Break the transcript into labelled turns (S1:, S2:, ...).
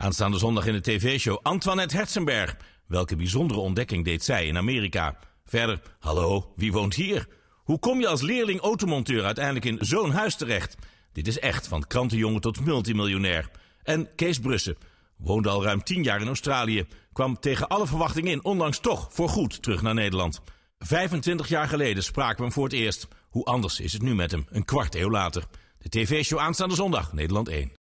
S1: Aanstaande zondag in de tv-show Antoinette Herzenberg. Welke bijzondere ontdekking deed zij in Amerika? Verder, hallo, wie woont hier? Hoe kom je als leerling automonteur uiteindelijk in zo'n huis terecht? Dit is echt van krantenjongen tot multimiljonair. En Kees Brussen woonde al ruim tien jaar in Australië, kwam tegen alle verwachtingen in, ondanks toch voor goed terug naar Nederland. 25 jaar geleden spraken we hem voor het eerst. Hoe anders is het nu met hem, een kwart eeuw later. De tv-show aanstaande zondag, Nederland 1.